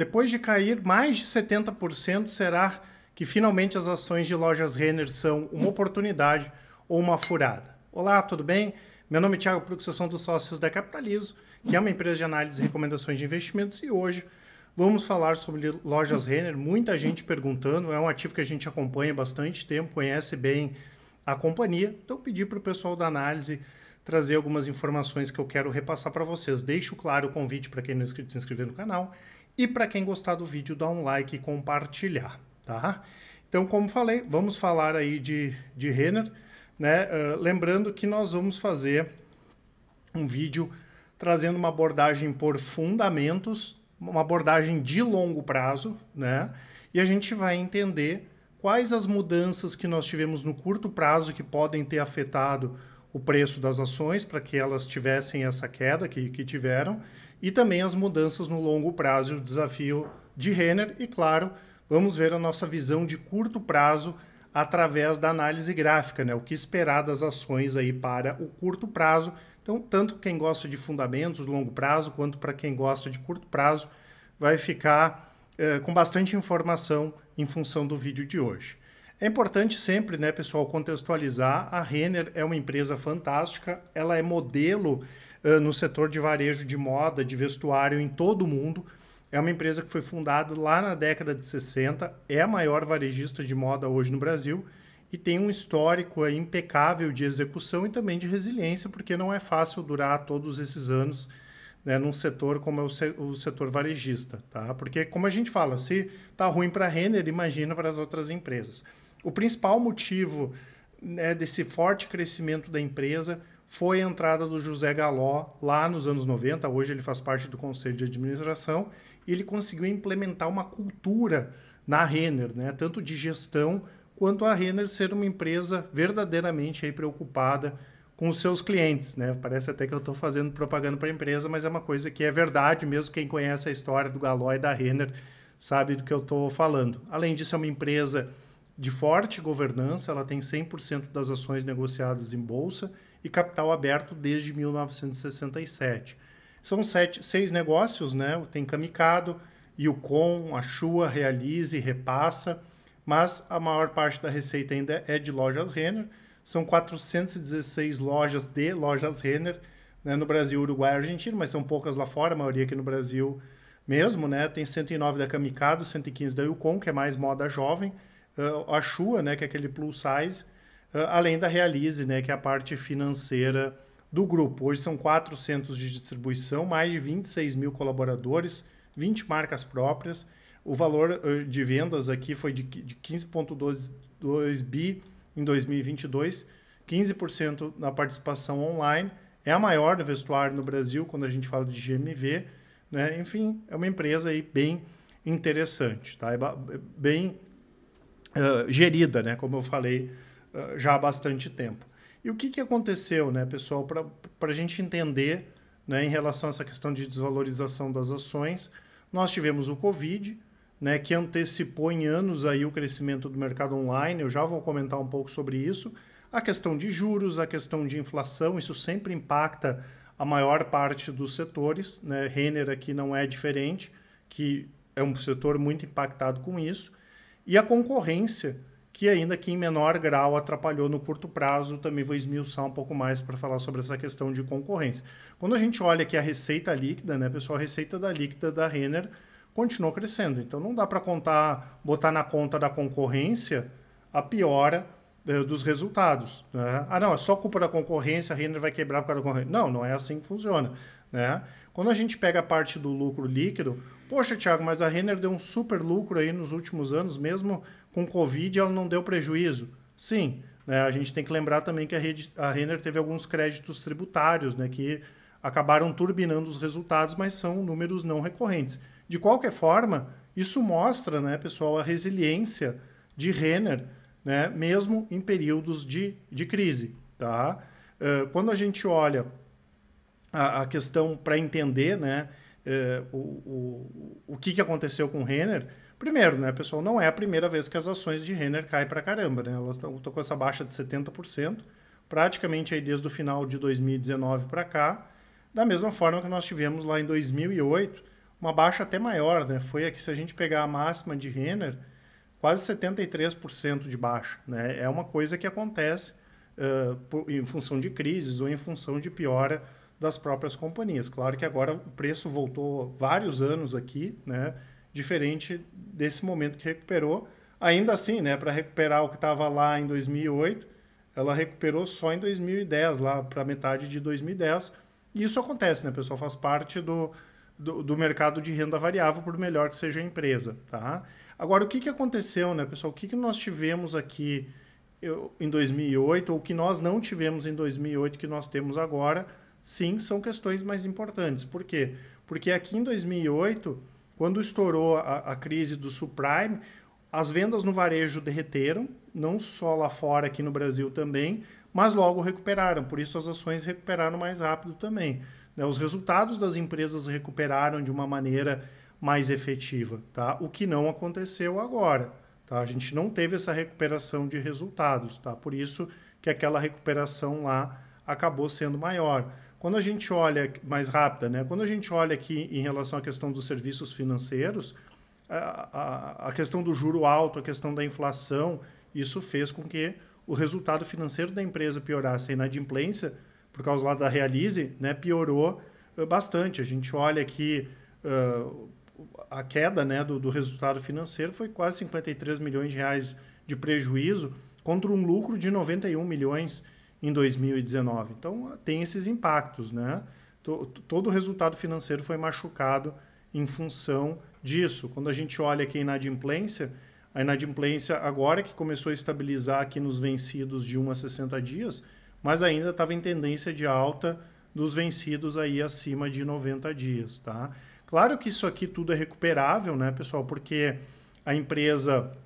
Depois de cair mais de 70%, será que finalmente as ações de lojas Renner são uma oportunidade ou uma furada? Olá, tudo bem? Meu nome é Tiago Prux, dos sócios da Capitalizo, que é uma empresa de análise e recomendações de investimentos, e hoje vamos falar sobre lojas Renner. Muita gente perguntando, é um ativo que a gente acompanha há bastante tempo, conhece bem a companhia. Então, pedi para o pessoal da análise trazer algumas informações que eu quero repassar para vocês. Deixo claro o convite para quem não é inscrito se inscrever no canal e para quem gostar do vídeo, dá um like e compartilhar, tá? Então, como falei, vamos falar aí de, de Renner, né? Uh, lembrando que nós vamos fazer um vídeo trazendo uma abordagem por fundamentos, uma abordagem de longo prazo, né? E a gente vai entender quais as mudanças que nós tivemos no curto prazo que podem ter afetado o preço das ações para que elas tivessem essa queda que, que tiveram e também as mudanças no longo prazo e o desafio de Renner. E claro, vamos ver a nossa visão de curto prazo através da análise gráfica, né? O que esperar das ações aí para o curto prazo. Então, tanto quem gosta de fundamentos longo prazo quanto para quem gosta de curto prazo vai ficar eh, com bastante informação em função do vídeo de hoje. É importante sempre, né, pessoal, contextualizar. A Renner é uma empresa fantástica. Ela é modelo eh, no setor de varejo de moda, de vestuário em todo o mundo. É uma empresa que foi fundada lá na década de 60, é a maior varejista de moda hoje no Brasil e tem um histórico impecável de execução e também de resiliência, porque não é fácil durar todos esses anos né, num setor como é o, setor varejista, tá? Porque como a gente fala, se tá ruim para a Renner, imagina para as outras empresas. O principal motivo né, desse forte crescimento da empresa foi a entrada do José Galó lá nos anos 90. Hoje ele faz parte do conselho de administração e ele conseguiu implementar uma cultura na Renner, né? tanto de gestão quanto a Renner ser uma empresa verdadeiramente aí preocupada com os seus clientes. Né? Parece até que eu estou fazendo propaganda para a empresa, mas é uma coisa que é verdade mesmo. Quem conhece a história do Galó e da Renner sabe do que eu estou falando. Além disso, é uma empresa de forte governança, ela tem 100% das ações negociadas em bolsa e capital aberto desde 1967. São sete, seis negócios, né? Tem Camicado, Yukon, Achua, Realize, Repassa, mas a maior parte da receita ainda é de lojas Renner. São 416 lojas de lojas Renner né? no Brasil, Uruguai e Argentina, mas são poucas lá fora, a maioria aqui no Brasil mesmo, né? Tem 109 da Camicado, 115 da Yukon, que é mais moda jovem, uh, ah, Achua, né? Que é aquele plus size, ah, além da Realize, né, que é a parte financeira do grupo. Hoje são quatro centros de distribuição, mais de 26 mil colaboradores, 20 marcas próprias. O valor ah, de vendas aqui foi de 15,2 bi em 2022, 15% na participação online. É a maior do vestuário no Brasil quando a gente fala de GMV. Né? Enfim, é uma empresa aí bem interessante, tá? É, é bem uh, gerida, né? como eu falei já há bastante tempo. E o que, que aconteceu, né, pessoal, para a gente entender né, em relação a essa questão de desvalorização das ações? Nós tivemos o Covid, né, que antecipou em anos aí o crescimento do mercado online, eu já vou comentar um pouco sobre isso. A questão de juros, a questão de inflação, isso sempre impacta a maior parte dos setores. Né? Renner aqui não é diferente, que é um setor muito impactado com isso. E a concorrência, que ainda que em menor grau atrapalhou no curto prazo, também vou esmiuçar um pouco mais para falar sobre essa questão de concorrência. Quando a gente olha aqui a receita líquida, né, pessoal, a receita da líquida da Renner continuou crescendo. Então não dá para contar, botar na conta da concorrência a piora eh, dos resultados. Né? Ah, não, é só culpa da concorrência, a Renner vai quebrar por causa da concorrência. Não, não é assim que funciona. Né? Quando a gente pega a parte do lucro líquido, Poxa, Thiago, mas a Renner deu um super lucro aí nos últimos anos, mesmo com Covid, ela não deu prejuízo. Sim, né, a gente tem que lembrar também que a, rede, a Renner teve alguns créditos tributários né, que acabaram turbinando os resultados, mas são números não recorrentes. De qualquer forma, isso mostra, né, pessoal, a resiliência de Renner, né, mesmo em períodos de, de crise. Tá? Uh, quando a gente olha a, a questão para entender, né, eh, o, o, o que, que aconteceu com o Renner. Primeiro, né, pessoal, não é a primeira vez que as ações de Renner caem para caramba, né? Elas estão com essa baixa de 70%, praticamente aí desde o final de 2019 para cá, da mesma forma que nós tivemos lá em 2008, uma baixa até maior, né? Foi aqui, se a gente pegar a máxima de Renner, quase 73% de baixa, né? É uma coisa que acontece uh, por, em função de crises ou em função de piora das próprias companhias. Claro que agora o preço voltou vários anos aqui, né? Diferente desse momento que recuperou. Ainda assim, né, para recuperar o que estava lá em 2008, ela recuperou só em 2010, lá para metade de 2010. E isso acontece, né, pessoal? Faz parte do, do, do, mercado de renda variável, por melhor que seja a empresa, tá? Agora, o que, que aconteceu, né, pessoal? O que, que nós tivemos aqui eu, em 2008, ou que nós não tivemos em 2008, que nós temos agora? sim, são questões mais importantes. Por quê? Porque aqui em 2008, quando estourou a, a crise do subprime, as vendas no varejo derreteram, não só lá fora, aqui no Brasil também, mas logo recuperaram. Por isso as ações recuperaram mais rápido também. Né? Os resultados das empresas recuperaram de uma maneira mais efetiva, tá? O que não aconteceu agora, tá? A gente não teve essa recuperação de resultados, tá? Por isso que aquela recuperação lá acabou sendo maior. Quando a gente olha mais rápida, né? Quando a gente olha aqui em relação à questão dos serviços financeiros, a, a, a questão do juro alto, a questão da inflação, isso fez com que o resultado financeiro da empresa piorasse. A inadimplência, por causa lá da Realize, né, piorou eh, bastante. A gente olha aqui uh, a queda né, do, do, resultado financeiro foi quase 53 milhões de reais de prejuízo contra um lucro de 91 milhões de em 2019. Então, tem esses impactos, né? Todo o resultado financeiro foi machucado em função disso. Quando a gente olha aqui a inadimplência, a inadimplência agora que começou a estabilizar aqui nos vencidos de 1 a 60 dias, mas ainda estava em tendência de alta dos vencidos aí acima de 90 dias, tá? Claro que isso aqui tudo é recuperável, né, pessoal? Porque a empresa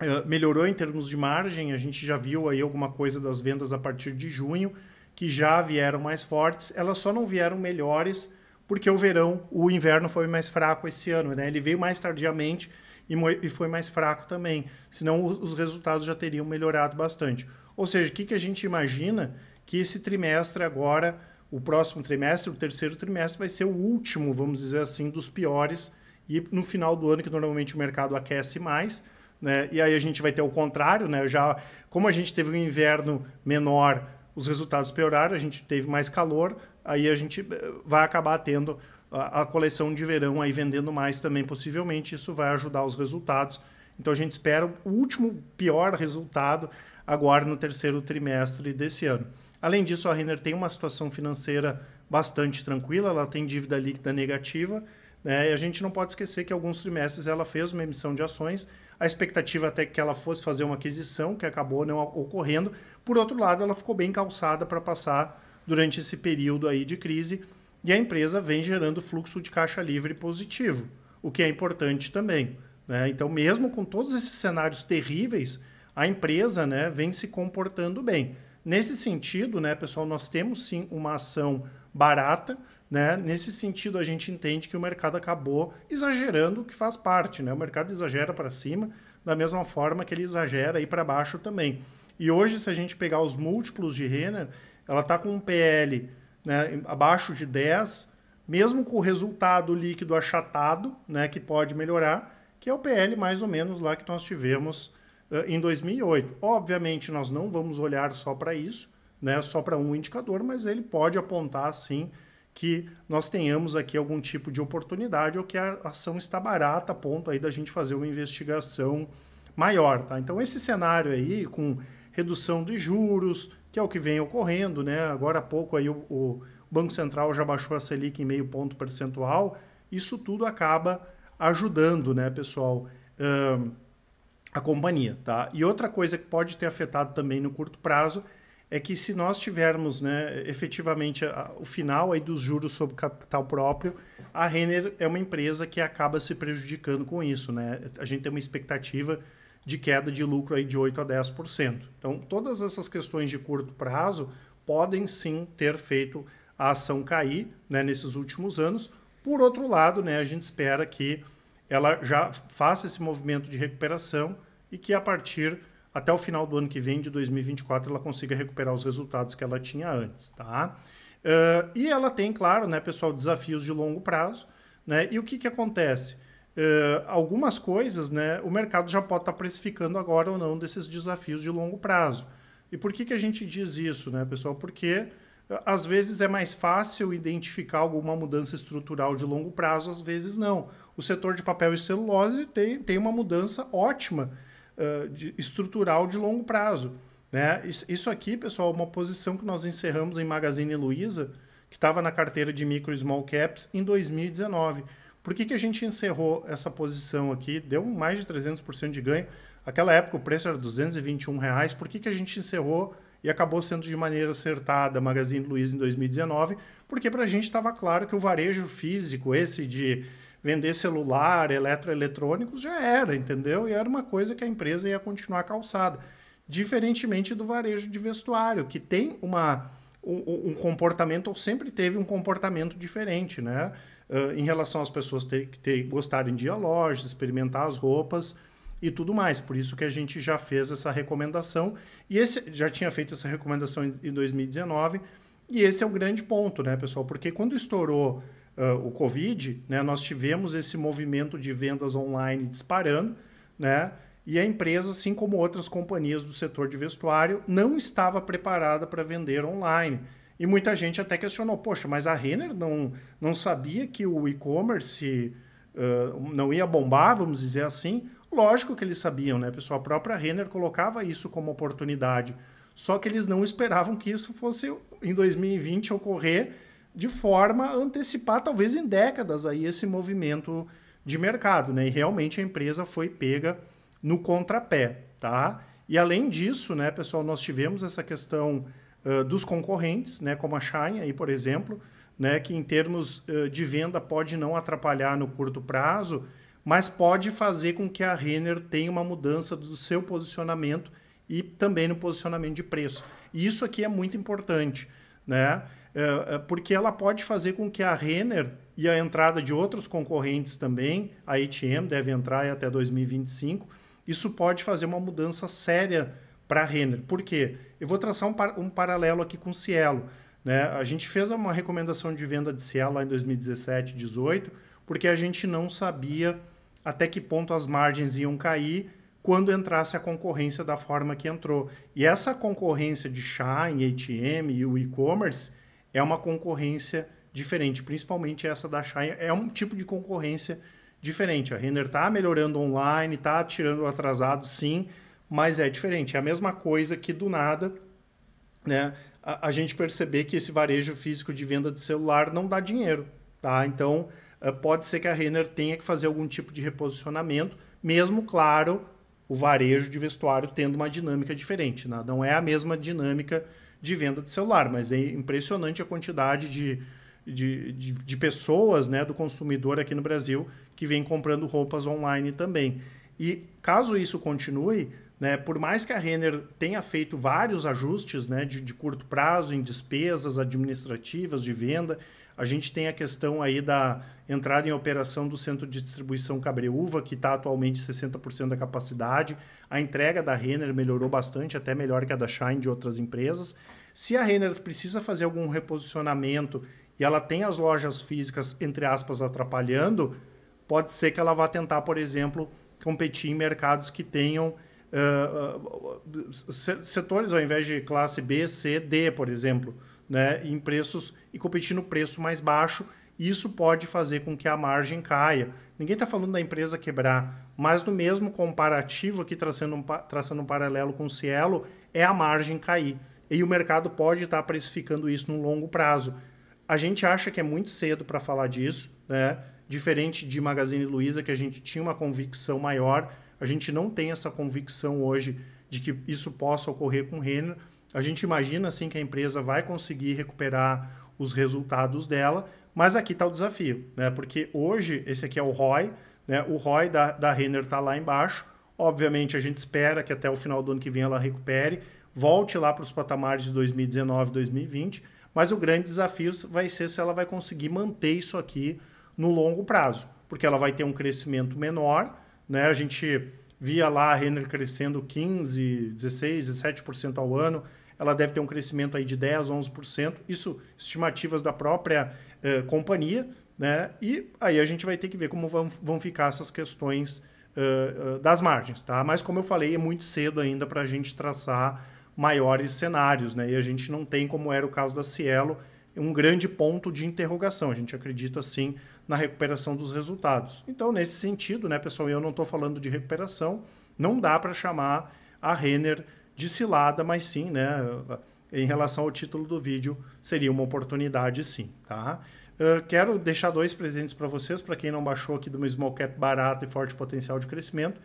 eh, melhorou em termos de margem, a gente já viu aí alguma coisa das vendas a partir de junho, que já vieram mais fortes, elas só não vieram melhores porque o verão, o inverno foi mais fraco esse ano, né? Ele veio mais tardiamente e, e foi mais fraco também, senão os resultados já teriam melhorado bastante. Ou seja, o que, que a gente imagina? Que esse trimestre agora, o próximo trimestre, o terceiro trimestre, vai ser o último, vamos dizer assim, dos piores, e no final do ano, que normalmente o mercado aquece mais, né? E aí a gente vai ter o contrário, né? Já, como a gente teve um inverno menor, os resultados pioraram, a gente teve mais calor, aí a gente eh, vai acabar tendo a, a coleção de verão aí vendendo mais também, possivelmente. Isso vai ajudar os resultados. Então a gente espera o último pior resultado agora no terceiro trimestre desse ano. Além disso, a Renner tem uma situação financeira bastante tranquila, ela tem dívida líquida negativa, né? e a gente não pode esquecer que alguns trimestres ela fez uma emissão de ações a expectativa até que ela fosse fazer uma aquisição, que acabou não ocorrendo. Por outro lado, ela ficou bem calçada para passar durante esse período aí de crise e a empresa vem gerando fluxo de caixa livre positivo, o que é importante também. Né? Então, mesmo com todos esses cenários terríveis, a empresa né, vem se comportando bem. Nesse sentido, né, pessoal, nós temos sim uma ação barata né? Nesse sentido, a gente entende que o mercado acabou exagerando, que faz parte. Né? O mercado exagera para cima, da mesma forma que ele exagera para baixo também. E hoje, se a gente pegar os múltiplos de Renner, ela está com um PL né, abaixo de 10, mesmo com o resultado líquido achatado, né, que pode melhorar, que é o PL mais ou menos lá que nós tivemos uh, em 2008. Obviamente, nós não vamos olhar só para isso, né, só para um indicador, mas ele pode apontar, sim, que nós tenhamos aqui algum tipo de oportunidade ou que a ação está barata a ponto aí da gente fazer uma investigação maior, tá? Então esse cenário aí com redução de juros, que é o que vem ocorrendo, né? Agora há pouco aí o, o Banco Central já baixou a Selic em meio ponto percentual, isso tudo acaba ajudando, né, pessoal, a companhia, tá? E outra coisa que pode ter afetado também no curto prazo é que se nós tivermos né, efetivamente a, o final aí dos juros sobre capital próprio, a Renner é uma empresa que acaba se prejudicando com isso. Né? A gente tem uma expectativa de queda de lucro aí de 8% a 10%. Então, todas essas questões de curto prazo podem sim ter feito a ação cair né, nesses últimos anos. Por outro lado, né, a gente espera que ela já faça esse movimento de recuperação e que a partir até o final do ano que vem, de 2024, ela consiga recuperar os resultados que ela tinha antes, tá? Uh, e ela tem, claro, né, pessoal, desafios de longo prazo, né? E o que, que acontece? Uh, algumas coisas, né, o mercado já pode estar tá precificando agora ou não desses desafios de longo prazo. E por que, que a gente diz isso, né, pessoal? Porque eh, às vezes é mais fácil identificar alguma mudança estrutural de longo prazo, às vezes não. O setor de papel e celulose tem, tem uma mudança ótima de, estrutural de longo prazo. Né? Isso aqui, pessoal, é uma posição que nós encerramos em Magazine Luiza, que estava na carteira de micro e small caps em 2019. Por que, que a gente encerrou essa posição aqui? Deu mais de 300% de ganho. Aquela época o preço era R$ 221. Reais. Por que, que a gente encerrou e acabou sendo de maneira acertada Magazine Luiza em 2019? Porque para a gente estava claro que o varejo físico, esse de vender celular, eletroeletrônicos, já era, entendeu? E era uma coisa que a empresa ia continuar calçada. Diferentemente do varejo de vestuário, que tem uma, um, um comportamento, ou sempre teve um comportamento diferente, né? Uh, em relação às pessoas ter, ter, gostarem de ir à loja, experimentar as roupas e tudo mais. Por isso que a gente já fez essa recomendação. E esse já tinha feito essa recomendação em, em 2019. E esse é o grande ponto, né, pessoal? Porque quando estourou uh, o Covid, né, nós tivemos esse movimento de vendas online disparando, né? E a empresa, assim como outras companhias do setor de vestuário, não estava preparada para vender online. E muita gente até questionou: poxa, mas a Renner não, não sabia que o e-commerce uh, não ia bombar, vamos dizer assim? Lógico que eles sabiam, né, pessoal? A própria Renner colocava isso como oportunidade. Só que eles não esperavam que isso fosse em 2020 ocorrer de forma a antecipar, talvez em décadas, aí esse movimento de mercado, né? E realmente a empresa foi pega no contrapé, tá? E além disso, né, pessoal, nós tivemos essa questão uh, dos concorrentes, né, como a Shine aí, por exemplo, né, que em termos uh, de venda pode não atrapalhar no curto prazo, mas pode fazer com que a Renner tenha uma mudança do seu posicionamento e também no posicionamento de preço. E isso aqui é muito importante, né? É, é, porque ela pode fazer com que a Renner e a entrada de outros concorrentes também, a ATM deve entrar até 2025, isso pode fazer uma mudança séria para a Renner. Por quê? Eu vou traçar um, par um paralelo aqui com o Cielo. Né? A gente fez uma recomendação de venda de Cielo lá em 2017, 2018, porque a gente não sabia até que ponto as margens iam cair quando entrasse a concorrência da forma que entrou. E essa concorrência de Shine, ATM e o e-commerce é uma concorrência diferente, principalmente essa da Shine, é um tipo de concorrência diferente. A Renner está melhorando online, está tirando o atrasado, sim, mas é diferente. É a mesma coisa que do nada, né? A, a, gente perceber que esse varejo físico de venda de celular não dá dinheiro, tá? Então eh, pode ser que a Renner tenha que fazer algum tipo de reposicionamento, mesmo claro o varejo de vestuário tendo uma dinâmica diferente, né? não é a mesma dinâmica de venda de celular, mas é impressionante a quantidade de, de, de, de pessoas, né, do consumidor aqui no Brasil que vem comprando roupas online também. E caso isso continue, né, por mais que a Renner tenha feito vários ajustes né, de, de curto prazo em despesas administrativas de venda, a gente tem a questão aí da entrada em operação do centro de distribuição Cabreúva, que está atualmente 60% da capacidade. A entrega da Renner melhorou bastante, até melhor que a da Shine de outras empresas. Se a Renner precisa fazer algum reposicionamento e ela tem as lojas físicas, entre aspas, atrapalhando, pode ser que ela vá tentar, por exemplo, competir em mercados que tenham uh, uh, setores ao invés de classe B, C, D, por exemplo né, em preços e competir no preço mais baixo. Isso pode fazer com que a margem caia. Ninguém está falando da empresa quebrar, mas no mesmo comparativo aqui, traçando um, traçando um paralelo com o Cielo, é a margem cair. E o mercado pode estar tá precificando isso no longo prazo. A gente acha que é muito cedo para falar disso, né? Diferente de Magazine Luiza, que a gente tinha uma convicção maior, a gente não tem essa convicção hoje de que isso possa ocorrer com o Renner a gente imagina assim que a empresa vai conseguir recuperar os resultados dela, mas aqui está o desafio, né? Porque hoje esse aqui é o ROI, né? O ROI da, da Renner está lá embaixo. Obviamente a gente espera que até o final do ano que vem ela recupere, volte lá para os patamares de 2019, 2020. Mas o grande desafio vai ser se ela vai conseguir manter isso aqui no longo prazo, porque ela vai ter um crescimento menor, né? A gente via lá a Renner crescendo 15, 16, 17% ao ano, ela deve ter um crescimento aí de 10, 11%, isso estimativas da própria eh, companhia, né? E aí a gente vai ter que ver como vão, vão ficar essas questões uh, uh, das margens, tá? Mas como eu falei, é muito cedo ainda para a gente traçar maiores cenários, né? E a gente não tem, como era o caso da Cielo, um grande ponto de interrogação. A gente acredita sim na recuperação dos resultados. Então, nesse sentido, né, pessoal, eu não estou falando de recuperação, não dá para chamar a Renner de cilada, mas sim, né? Em relação ao título do vídeo, seria uma oportunidade sim, tá? Uh, quero deixar dois presentes para vocês, para quem não baixou aqui do meu Small Cap barato e forte potencial de crescimento.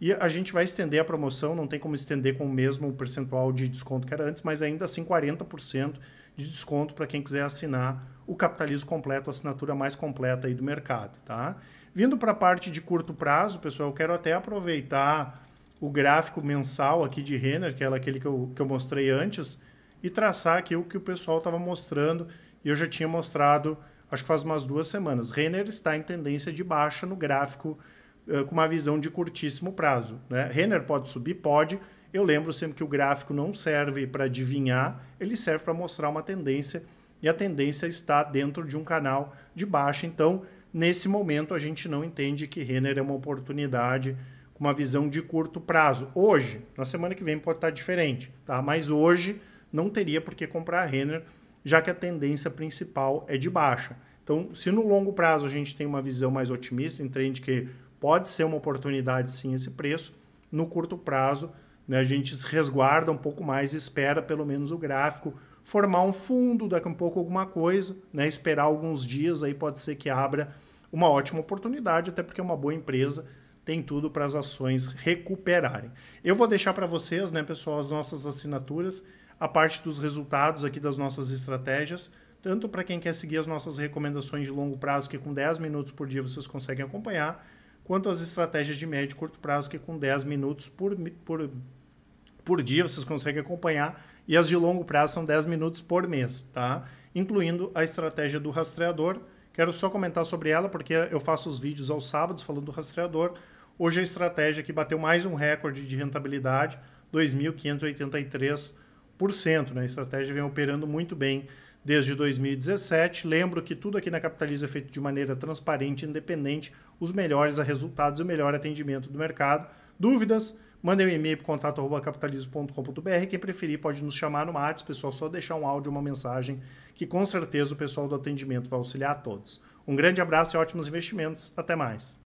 E a gente vai estender a promoção, não tem como estender com o mesmo percentual de desconto que era antes, mas ainda assim 40% de desconto para quem quiser assinar o capitalismo completo, a assinatura mais completa aí do mercado, tá? Vindo para a parte de curto prazo, pessoal, eu quero até aproveitar o gráfico mensal aqui de Renner, que era é aquele que eu, que eu mostrei antes, e traçar aqui o que o pessoal estava mostrando e eu já tinha mostrado, acho que faz umas duas semanas. Renner está em tendência de baixa no gráfico uh, com uma visão de curtíssimo prazo. Né? Renner pode subir? Pode. Eu lembro sempre que o gráfico não serve para adivinhar, ele serve para mostrar uma tendência e a tendência está dentro de um canal de baixa. Então, nesse momento, a gente não entende que Renner é uma oportunidade com uma visão de curto prazo. Hoje, na semana que vem pode estar diferente, tá? Mas hoje não teria por que comprar a Renner, já que a tendência principal é de baixa. Então, se no longo prazo a gente tem uma visão mais otimista, entende que pode ser uma oportunidade sim esse preço, no curto prazo né, a gente resguarda um pouco mais, espera pelo menos o gráfico, formar um fundo, daqui a um pouco alguma coisa, né, esperar alguns dias, aí pode ser que abra uma ótima oportunidade, até porque é uma boa empresa tem tudo para as ações recuperarem. Eu vou deixar para vocês, né, pessoal, as nossas assinaturas, a parte dos resultados aqui das nossas estratégias, tanto para quem quer seguir as nossas recomendações de longo prazo, que com 10 minutos por dia vocês conseguem acompanhar, quanto as estratégias de médio e curto prazo, que com 10 minutos por, por, por dia vocês conseguem acompanhar, e as de longo prazo são 10 minutos por mês, tá? Incluindo a estratégia do rastreador. Quero só comentar sobre ela, porque eu faço os vídeos aos sábados falando do rastreador. Hoje é a estratégia que bateu mais um recorde de rentabilidade, 2.583%. Né? A estratégia vem operando muito bem desde 2017. Lembro que tudo aqui na Capitaliza é feito de maneira transparente, independente, os melhores resultados e o melhor atendimento do mercado. Dúvidas? mande um e-mail para contato.capitalizo.com.br. Quem preferir pode nos chamar no WhatsApp, pessoal, só deixar um áudio, uma mensagem, que com certeza o pessoal do atendimento vai auxiliar a todos. Um grande abraço e ótimos investimentos. Até mais.